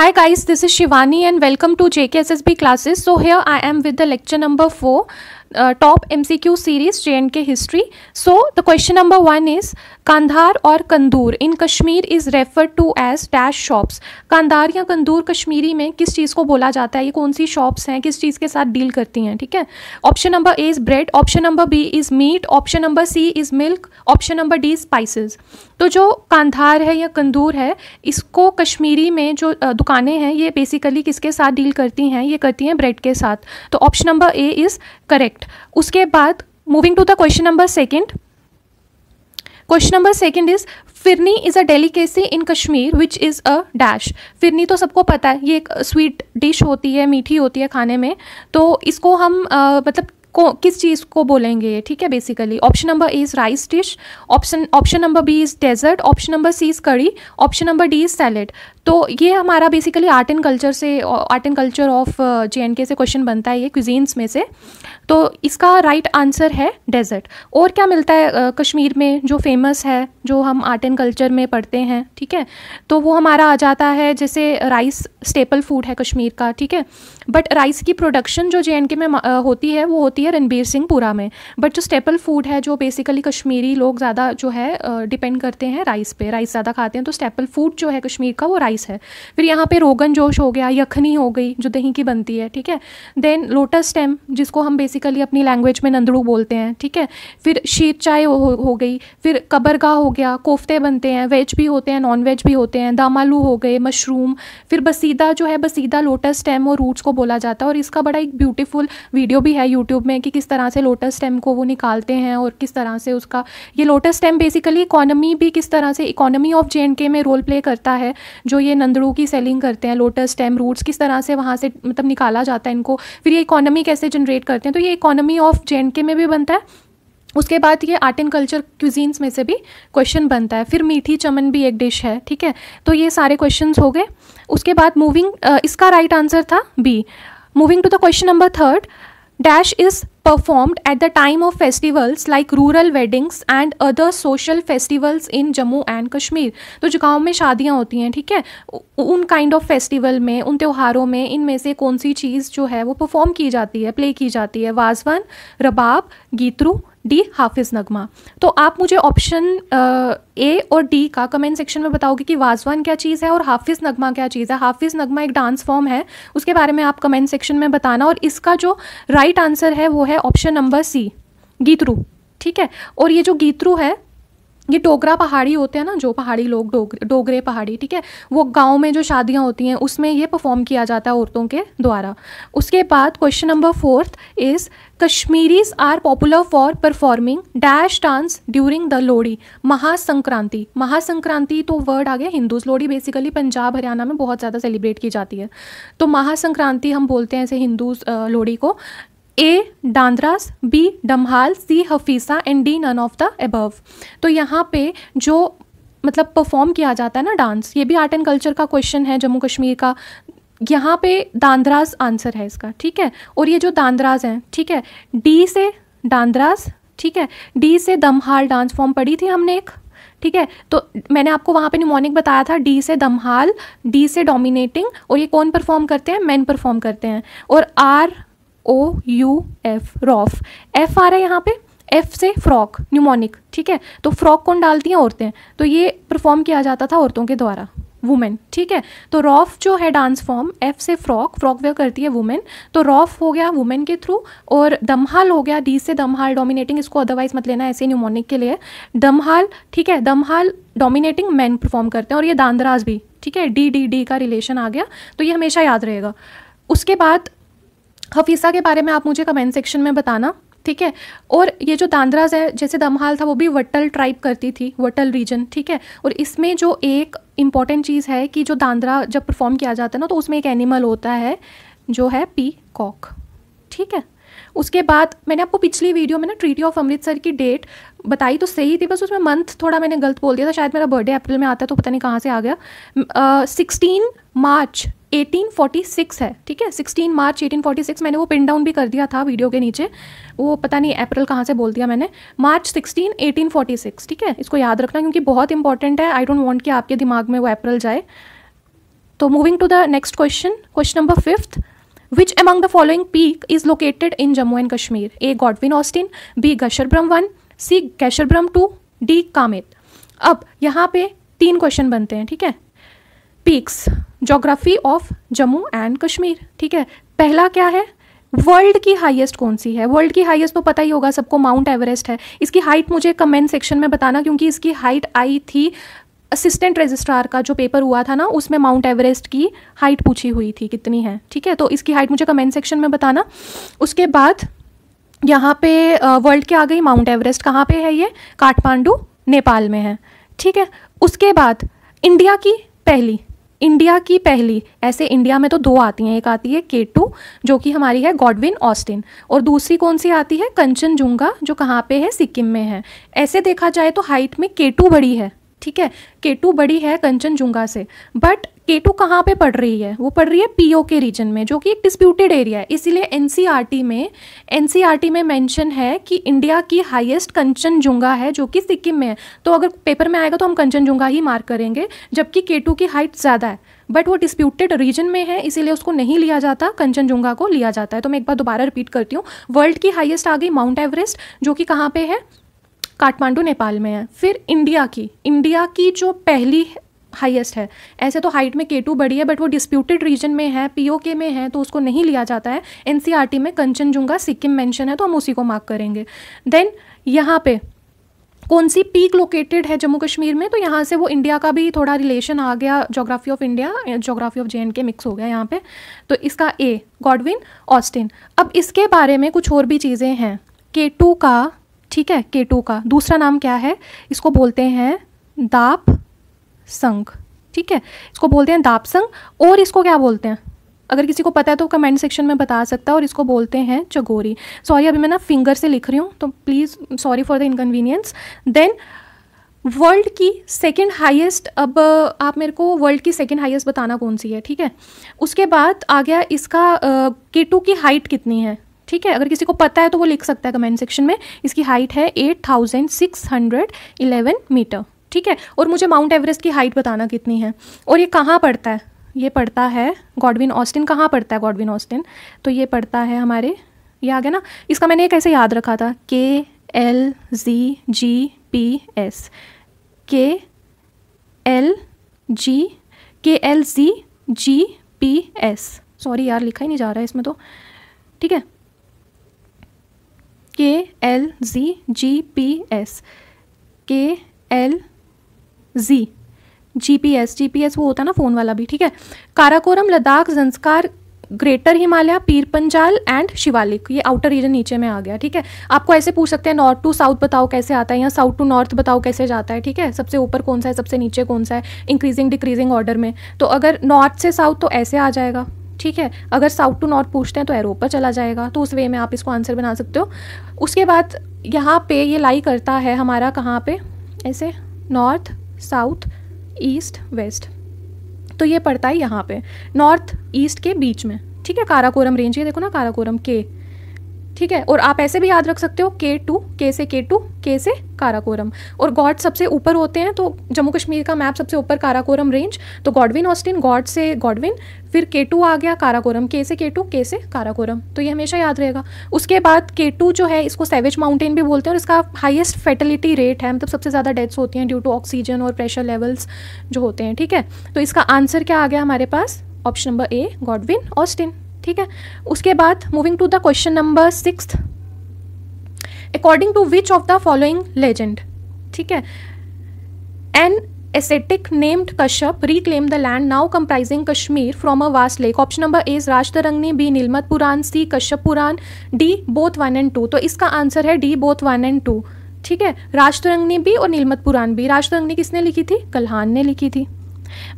Hi guys, this is Shivani and welcome to JKSSB classes. So here I am with the lecture number 4 top Q series J and K history so the question number one is Kandhar और Kandur in Kashmir is refer to as dash shops Kandhar या कंदूर कश्मीरी में किस चीज़ को बोला जाता है ये कौन सी शॉप्स हैं किस चीज़ के साथ डील करती हैं ठीक है option number A is bread option number B is meat option number C is milk option number D spices तो जो कांधार है या कंदूर है इसको कश्मीरी में जो uh, दुकानें हैं ये बेसिकली किसके साथ डील करती हैं ये करती हैं ब्रेड के साथ तो option number A is correct उसके बाद moving to the question number second question number second is phirni is a delicacy in Kashmir which is a dash phirni तो सबको पता है ये एक स्वीट डिश होती है मीठी होती है खाने में तो इसको हम मतलब को किस चीज़ को बोलेंगे ठीक है basically option number A is rice dish option option number B is dessert option number C is kadhi option number D is salad तो ये हमारा बेसिकली आर्ट एंड कल्चर से art and culture of J and K से question बनता है ये cuisines में से तो इसका राइट right आंसर है डेजर्ट और क्या मिलता है uh, कश्मीर में जो फेमस है जो हम आर्ट एंड कल्चर में पढ़ते हैं ठीक है तो वो हमारा आ जाता है जैसे राइस स्टेपल फूड है कश्मीर का ठीक है बट राइस की प्रोडक्शन जो जे एंड के में होती है वो होती है रणबीर सिंह पूरा में बट जो स्टेपल फूड है जो बेसिकली कश्मीरी लोग ज़्यादा जो है डिपेंड करते हैं राइस पे राइस ज़्यादा खाते हैं तो स्टेपल फूड जो है कश्मीर का वो राइस है फिर यहाँ पे रोगन जोश हो गया यखनी हो गई जो दही की बनती है ठीक है देन लोटस स्टेम जिसको हम बेसिकली अपनी लैंग्वेज में नंदड़ू बोलते हैं ठीक है फिर शीर चाय हो, हो, हो गई फिर कबरगा हो गया कोफ्ते बनते हैं वेज भी होते हैं नॉन वेज भी होते हैं दामालू हो गए मशरूम फिर बसीदा जो है बसीदा लोटस स्टेम और रूट्स को बोला जाता है और इसका बड़ा एक ब्यूटीफुल वीडियो भी है यूट्यूब में कि किस तरह से लोटस स्टेम को वो निकालते हैं और किस तरह से उसका ये लोटस स्टेम बेसिकली इकोनॉमी भी किस तरह से इकोनॉमी ऑफ जे में रोल प्ले करता है जो ये नंदड़ू की सेलिंग करते हैं लोटस स्टेम रूट्स किस तरह से वहाँ से मतलब निकाला जाता है इनको फिर ये इकोनॉमी कैसे जनरेट करते हैं तो ये इकोनॉमी ऑफ जे में भी बनता है उसके बाद ये आर्ट एंड कल्चर क्यूजीन्स में से भी क्वेश्चन बनता है फिर मीठी चमन भी एक डिश है ठीक है तो ये सारे क्वेश्चन हो गए उसके बाद मूविंग इसका राइट right आंसर था B moving to the question number third dash is performed at the time of festivals like rural weddings and other social festivals in Jammu and Kashmir तो जो गाँव में शादियाँ होती हैं ठीक है उन काइंड ऑफ फेस्टिवल में उन त्योहारों में इनमें से कौन सी चीज़ जो है वो परफॉर्म की जाती है प्ले की जाती है वाजवान रबाब गीतरू डी हाफिज़ नगमा तो आप मुझे ऑप्शन ए और डी का कमेंट सेक्शन में बताओगे कि वाजवान क्या चीज़ है और हाफिज़ नगमा क्या चीज़ है हाफिज़ नगमा एक डांस फॉर्म है उसके बारे में आप कमेंट सेक्शन में बताना और इसका जो राइट right आंसर है वो है ऑप्शन नंबर सी गीतरू ठीक है और ये जो गीतरू है ये डोगरा पहाड़ी होते हैं ना जो पहाड़ी लोग डोगरे डोगरे पहाड़ी ठीक है वो गांव में जो शादियां होती हैं उसमें ये परफॉर्म किया जाता है औरतों के द्वारा उसके बाद question number fourth is Kashmiris are popular for performing dash dance during the Lohri Mahasankranti Mahasankranti तो वर्ड आ गया हिंदूज लोहड़ी बेसिकली पंजाब हरियाणा में बहुत ज़्यादा सेलिब्रेट की जाती है तो महासंक्रांति हम बोलते हैं ऐसे हिंदूज लोहड़ी को A Dandaras B Dumhal C Hafiza and D none of the above तो यहाँ पे जो मतलब परफॉर्म किया जाता है ना डांस ये भी आर्ट एंड कल्चर का क्वेश्चन है जम्मू कश्मीर का यहाँ पे दांद्रास आंसर है इसका ठीक है और ये जो दांद्रास हैं ठीक है डी से दांद्रास ठीक है डी से दमहाल डांस फॉर्म पढ़ी थी हमने एक ठीक है तो मैंने आपको वहाँ पे निमोनिक बताया था डी से दमहाल डी से डोमिनेटिंग और ये कौन परफॉर्म करते हैं मैन परफॉर्म करते हैं और R O U F Rouf F आ रहा है यहाँ पे एफ से फ्रॉक न्यूमोनिक ठीक है तो फ्रॉक कौन डालती हैं औरतें तो ये परफॉर्म किया जाता था औरतों के द्वारा वुमेन ठीक है तो रॉफ जो है डांस फॉर्म एफ से फ्रॉक फ्रॉक वेयर करती है वुमेन तो रॉफ हो गया वुमेन के थ्रू और दमहाल हो गया डी से दमहाल डोमिनेटिंग इसको अदरवाइज मत लेना ऐसे न्यूमोनिक के लिए दमहाल ठीक है दमहाल डोमिनेटिंग मैन परफॉर्म करते हैं और ये दांदराज भी ठीक है डी डी डी का रिलेशन आ गया तो ये हमेशा याद रहेगा उसके बाद हफीसा के बारे में आप मुझे कमेंट सेक्शन में बताना ठीक है और ये जो दांद्राज है जैसे दमहाल था वो भी वटल ट्राइब करती थी वटल रीजन ठीक है और इसमें जो एक इम्पॉर्टेंट चीज़ है कि जो दांद्रा जब परफॉर्म किया जाता है ना तो उसमें एक एनिमल होता है जो है पी कॉक ठीक है उसके बाद मैंने आपको पिछली वीडियो में ना ट्रीटी ऑफ अमृतसर की डेट बताई तो सही थी बस उसमें मंथ थोड़ा मैंने गलत बोल दिया था शायद मेरा बर्थडे अप्रैल में आता है तो पता नहीं कहाँ से आ गया सिक्सटीन मार्च 1846 है ठीक है 16 मार्च 1846 मैंने वो पिन डाउन भी कर दिया था वीडियो के नीचे वो पता नहीं अप्रैल कहाँ से बोल दिया मैंने मार्च 16 1846 ठीक है इसको याद रखना क्योंकि बहुत इंपॉर्टेंट है आई डोंट वांट कि आपके दिमाग में वो अप्रैल जाए तो moving to the next question question number fifth which among the following peak is located in Jammu and Kashmir A Godwin Austen B Gasherbrum one C Gasherbrum two D Kamet अब यहाँ पे तीन क्वेश्चन बनते हैं ठीक है peaks geography of Jammu and Kashmir ठीक है पहला क्या है वर्ल्ड की हाईएस्ट कौन सी है वर्ल्ड की हाईएस्ट तो पता ही होगा सबको माउंट एवरेस्ट है इसकी हाइट मुझे कमेंट सेक्शन में बताना क्योंकि इसकी हाइट आई थी असिस्टेंट रजिस्ट्रार का जो पेपर हुआ था ना उसमें माउंट एवरेस्ट की हाइट पूछी हुई थी कितनी है ठीक है तो इसकी हाइट मुझे कमेंट सेक्शन में बताना उसके बाद यहाँ पे वर्ल्ड के आ गई माउंट एवरेस्ट कहाँ पे है ये काठमांडू नेपाल में है ठीक है उसके बाद इंडिया की पहली इंडिया की पहली ऐसे इंडिया में तो दो आती हैं एक आती है के टू जो कि हमारी है गॉडविन ऑस्टिन और दूसरी कौन सी आती है कंचनजुंगा जो कहाँ पे है सिक्किम में है ऐसे देखा जाए तो हाइट में के टू बड़ी है ठीक है केटू बड़ी है कंचनजुंगा से बट केटू कहाँ पे पढ़ रही है वो पढ़ रही है पीओ के रीजन में जो कि एक डिस्प्यूटेड एरिया है इसीलिए एनसीईआरटी e में एनसीईआरटी e में मेंशन है कि इंडिया की हाईएस्ट कंचनजुंगा है जो कि सिक्किम में है तो अगर पेपर में आएगा तो हम कंचनजुंगा ही मार्क करेंगे जबकि केटू की हाइट ज़्यादा है बट वो डिस्प्यूटेड रीजन में है इसीलिए उसको नहीं लिया जाता कंचनजुंगा को लिया जाता है तो मैं एक बार दोबारा रिपीट करती हूँ वर्ल्ड की हाइएस्ट आ गई माउंट एवरेस्ट जो कि कहाँ पर है काठमांडू नेपाल में है फिर इंडिया की इंडिया की जो पहली हाईएस्ट है ऐसे तो हाइट में के टू बड़ी है बट वो डिस्प्यूटेड रीजन में है पीओके में है तो उसको नहीं लिया जाता है एन e में कंचनजुंगा सिक्किम मेंशन है तो हम उसी को मार्क करेंगे देन यहाँ पे कौन सी पीक लोकेटेड है जम्मू कश्मीर में तो यहाँ से वो इंडिया का भी थोड़ा रिलेशन आ गया geography of India geography of J and K mix हो गया यहाँ पे तो इसका ए गॉडविन ऑस्टिन अब इसके बारे में कुछ और भी चीज़ें हैं के टू का ठीक है के टू का दूसरा नाम क्या है इसको बोलते हैं दाप संघ ठीक है इसको बोलते हैं दाप संघ और इसको क्या बोलते हैं अगर किसी को पता है तो कमेंट सेक्शन में बता सकता है और इसको बोलते हैं चगोरी सॉरी अभी मैं ना फिंगर से लिख रही हूँ तो please sorry for the inconvenience then world की सेकेंड हाइएस्ट अब आप मेरे को वर्ल्ड की सेकेंड हाइएस्ट बताना कौन सी है ठीक है उसके बाद आ गया इसका केटू की हाइट कितनी है ठीक है अगर किसी को पता है तो वो लिख सकता है कमेंट सेक्शन में इसकी हाइट है eight thousand six hundred eleven metre ठीक है और मुझे माउंट एवरेस्ट की हाइट बताना कितनी है और ये कहाँ पड़ता है ये पड़ता है गॉडविन ऑस्टिन कहाँ पड़ता है गॉडविन ऑस्टिन तो ये पड़ता है हमारे ये आ गया ना इसका मैंने एक ऐसे याद रखा था K L G G P S K L G K L G G P S sorry यार लिखा ही नहीं जा रहा है इसमें तो ठीक है K L G G P S K L G G P S G P S वो होता है ना फ़ोन वाला भी ठीक है काराकोरम लद्दाख जंस्कार ग्रेटर हिमालय पीर पंजाल एंड शिवालिक ये आउटर रीजन नीचे में आ गया ठीक है आपको ऐसे पूछ सकते हैं नॉर्थ टू साउथ बताओ कैसे आता है या साउथ टू नॉर्थ बताओ कैसे जाता है ठीक है सबसे ऊपर कौन सा है सबसे नीचे कौन सा है इंक्रीजिंग डिक्रीजिंग ऑर्डर में तो अगर नॉर्थ से साउथ तो ऐसे आ जाएगा ठीक है अगर साउथ टू नॉर्थ पूछते हैं तो एरो पर चला जाएगा तो उस वे में आप इसको आंसर बना सकते हो उसके बाद यहाँ पे ये लाई करता है हमारा कहाँ पे ऐसे नॉर्थ साउथ ईस्ट वेस्ट तो ये पड़ता है यहाँ पे नॉर्थ ईस्ट के बीच में ठीक है काराकोरम रेंज ये देखो ना काराकोरम के ठीक है और आप ऐसे भी याद रख सकते हो के टू के से के टू के से काराकोरम और गॉड सबसे ऊपर होते हैं तो जम्मू कश्मीर का मैप सबसे ऊपर काराकोरम रेंज तो गॉडविन ऑस्टिन गॉड से गॉडविन फिर के टू आ गया काराकोरम के से के टू के से काराकोरम तो ये हमेशा याद रहेगा उसके बाद के टू जो है इसको सेवेज माउंटेन भी बोलते हैं और इसका हाइस्ट फर्टिलिटी रेट है मतलब सबसे ज़्यादा डेथ्स होती हैं ड्यू टू ऑक्सीजन और प्रेशर लेवल्स जो होते हैं ठीक है तो इसका आंसर क्या आ गया हमारे पास option number A Godwin Austen ठीक है उसके बाद moving to the question number six according to which of the following legend ठीक है an ascetic named Kashyap reclaimed the land now comprising Kashmir from a vast lake. Option number A is Rashtarangni, B Nilmat Puran, C Kashyap Puran, D both one and two तो इसका answer है D both one and two ठीक है तरंगनी भी और नीलमत पुराण भी राष्ट्ररंगनी किसने लिखी थी कल्हान ने लिखी थी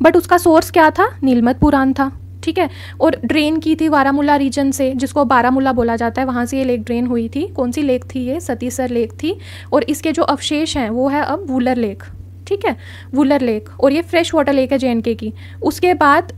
बट उसका सोर्स क्या था नीलमत पुराण था ठीक है और ड्रेन की थी बारामूला रीजन से जिसको बारामूला बोला जाता है वहाँ से ये लेक ड्रेन हुई थी कौन सी लेक थी ये सतीसर लेक थी और इसके जो अवशेष हैं वो है अब वूलर लेक ठीक है वूलर लेक और ये फ्रेश वाटर लेक है जे की उसके बाद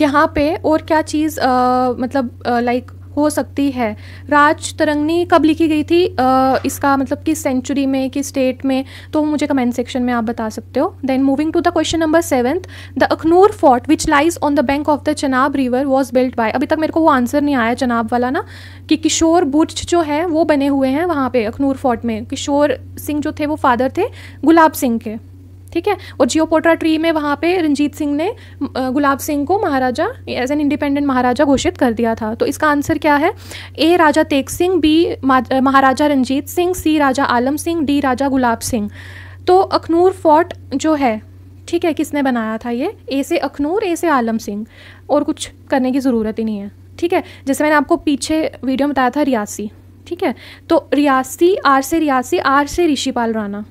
यहाँ पे और क्या चीज़ आ, मतलब लाइक हो सकती है राज तरंगनी कब लिखी गई थी आ, इसका मतलब किस सेंचुरी में किस स्टेट में तो मुझे कमेंट सेक्शन में आप बता सकते हो then moving to the question number seventh the Akhnoor fort which lies on the bank of the Chenab river was built by अभी तक मेरे को वो आंसर नहीं आया चनाब वाला ना कि किशोर बुर्ज जो है वो बने हुए हैं वहाँ पे अखनूर फोर्ट में किशोर सिंह जो थे वो फादर थे गुलाब सिंह के ठीक है और जियोपोट्रा ट्री में वहाँ पे रंजीत सिंह ने गुलाब सिंह को Maharaja as an independent Maharaja घोषित कर दिया था तो इसका आंसर क्या है A Raja Tej Singh B Maharaja Ranjit Singh C Raja Alam Singh D Raja Gulab Singh तो अखनूर फोर्ट जो है ठीक है किसने बनाया था ये ए से अखनूर ए से आलम सिंह और कुछ करने की ज़रूरत ही नहीं है ठीक है जैसे मैंने आपको पीछे वीडियो में बताया था रियासी ठीक है तो रियासी आर से रियासी आर से ऋषिपाल राणा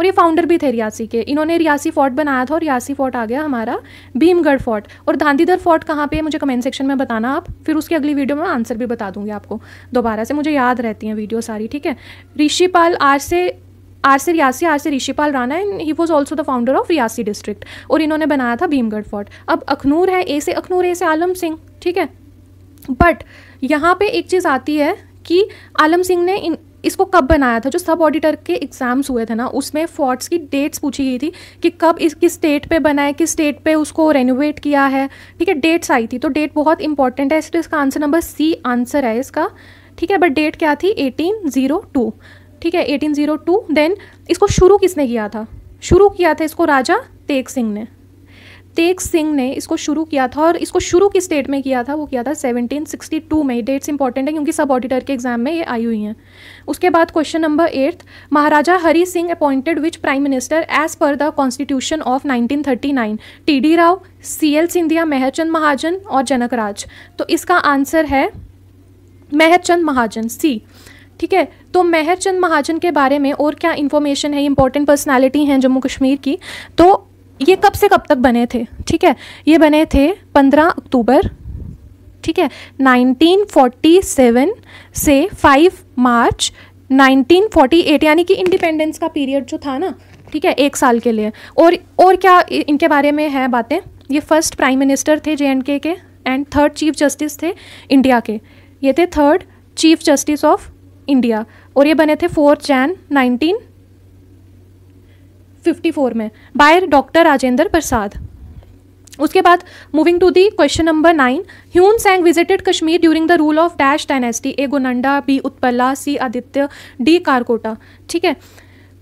और ये फाउंडर भी थे रियासी के इन्होंने रियासी फोर्ट बनाया था और रियासी फोर्ट आ गया हमारा भीमगढ़ फोर्ट और धांधीधर फोर्ट कहाँ पे मुझे कमेंट सेक्शन में बताना आप फिर उसकी अगली वीडियो में आंसर भी बता दूंगी आपको दोबारा से मुझे याद रहती हैं वीडियो सारी ठीक है ऋषिपाल आज से आर से रियासी आर से Rishipal Rana and he was also the founder of Reasi district और इन्होंने बनाया था भीमगढ़ फोर्ट अब अखनूर है ए से अखनूर ए से आलम सिंह ठीक है बट यहाँ पे एक चीज़ आती है कि आलम सिंह ने इन इसको कब बनाया था जो सब ऑडिटर के एग्ज़ाम्स हुए थे ना उसमें फोर्ट्स की डेट्स पूछी गई थी कि कब इस किस स्टेट पे बनाए किस स्टेट पे उसको रेनोवेट किया है ठीक है डेट्स आई थी तो डेट बहुत इंपॉर्टेंट है इसलिए इसका आंसर नंबर सी आंसर है इसका ठीक है बट डेट क्या थी एटीन ज़ीरो टू ठीक है एटीन ज़ीरो टू देन इसको शुरू किसने किया था शुरू किया था इसको राजा तेग सिंह ने तेग सिंह ने इसको शुरू किया था और इसको शुरू किस डेट में किया था वो किया था 1762 में डेट्स इंपॉर्टेंट है क्योंकि सब ऑडिटर के एग्जाम में ये आई हुई हैं उसके बाद question number eighth Maharaja Hari Singh appointed which prime minister as per the constitution of 1939 TD Rao C L Scindia Mehrchand Mahajan और जनक राज तो इसका आंसर है मेहरचंद महाजन सी ठीक है तो मेहरचंद महाजन के बारे में और क्या इन्फॉर्मेशन है इंपॉर्टेंट पर्सनैलिटी हैं जम्मू कश्मीर की तो ये कब से कब तक बने थे ठीक है ये बने थे 15 अक्टूबर ठीक है 1947 से 5 मार्च 1948 यानी कि इंडिपेंडेंस का पीरियड जो था ना ठीक है एक साल के लिए और और क्या इनके बारे में है बातें ये फर्स्ट प्राइम मिनिस्टर थे जे and K K and third chief justice थे इंडिया के ये थे third chief justice of India और ये बने थे फोर्थ जैन नाइनटीन 54 में बाय डॉक्टर राजेंद्र प्रसाद उसके बाद moving to the question number nine Hiuen Tsang visited Kashmir during the rule of dash dynasty A Gonanda B Utpala C Aditya D Karkota ठीक है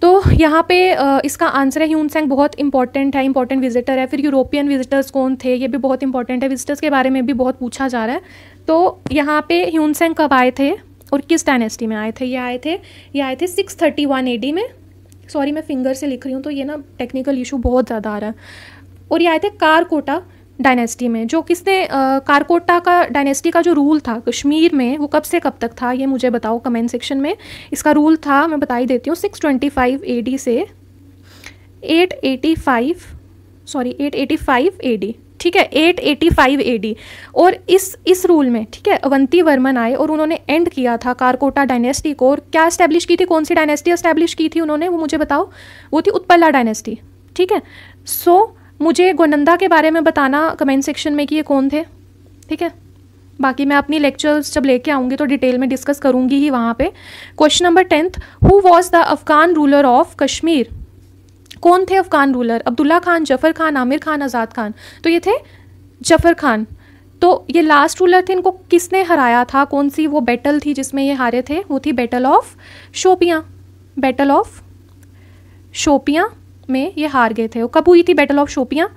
तो यहाँ पे इसका आंसर है ह्यून सैंग बहुत इंपॉर्टेंट है इंपॉर्टेंट विजिटर है फिर यूरोपियन विजिटर्स कौन थे ये भी बहुत इंपॉर्टेंट है विजिटर्स के बारे में भी बहुत पूछा जा रहा है तो यहाँ पे ह्यून सैंग कब आए थे और किस डायनेस्टी में आए थे ये आए थे ये आए थे सिक्स थर्टी वन में सॉरी मैं फिंगर से लिख रही हूँ तो ये ना टेक्निकल इशू बहुत ज़्यादा आ रहा है और ये आए थे कारकोटा डायनेस्टी में जो किसने आ, कारकोटा का डायनेस्टी का जो रूल था कश्मीर में वो कब से कब तक था ये मुझे बताओ कमेंट सेक्शन में इसका रूल था मैं बता ही देती हूँ six twenty five A D से eight eighty five sorry eight eighty five A D ठीक है 885 डी और इस इस रूल में ठीक है अवंती वर्मन आए और उन्होंने एंड किया था कारकोटा डायनेस्टी को और क्या स्टैब्लिश की थी कौन सी डायनेस्टी एस्टैब्लिश की थी उन्होंने वो मुझे बताओ वो थी उत्पल्ला डायनेस्टी ठीक है सो so, मुझे गोनंदा के बारे में बताना कमेंट सेक्शन में कि ये कौन थे ठीक है बाकी मैं अपनी लेक्चर्स जब लेके आऊँगी तो डिटेल में डिस्कस करूँगी ही वहाँ पे question number tenth who was the Afghan ruler of Kashmir कौन थे अफ़गान रूलर अब्दुल्ला खान जफ़र खान आमिर खान आज़ाद खान तो ये थे जफ़र खान तो ये लास्ट रूलर थे इनको किसने हराया था कौन सी वो बैटल थी जिसमें ये हारे थे वो थी battle of Shopian battle of Shopian में ये हार गए थे वो कब हुई थी बैटल ऑफ शोपियाँ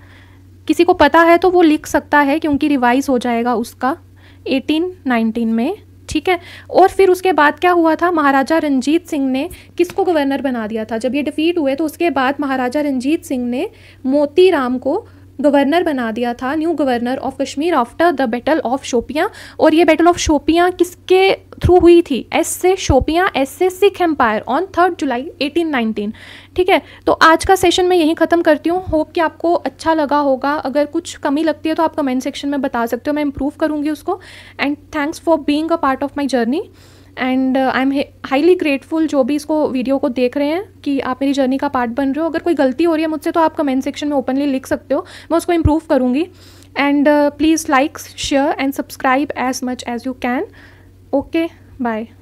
किसी को पता है तो वो लिख सकता है क्योंकि रिवाइज हो जाएगा उसका 1819 में ठीक है और फिर उसके बाद क्या हुआ था महाराजा रंजीत सिंह ने किसको गवर्नर बना दिया था जब ये डिफीट हुए तो उसके बाद महाराजा रंजीत सिंह ने मोती राम को गवर्नर बना दिया था new governor of Kashmir after the battle of Shopian और ये बैटल ऑफ शोपियाँ किसके थ्रू हुई थी एस से शोपियाँ एस से Sikh empire on third July 1819 ठीक है तो आज का सेशन मैं यहीं ख़त्म करती हूँ होप कि आपको अच्छा लगा होगा अगर कुछ कमी लगती है तो आप कमेंट सेक्शन में बता सकते हो मैं इम्प्रूव करूँगी उसको and thanks for being a part of my journey and I am highly grateful जो भी इसको वीडियो को देख रहे हैं कि आप मेरी जर्नी का पार्ट बन रहे हो अगर कोई गलती हो रही है मुझसे तो आप कमेंट सेक्शन में ओपनली लिख सकते हो मैं उसको इम्प्रूव करूँगी and please like share and subscribe as much as you can okay bye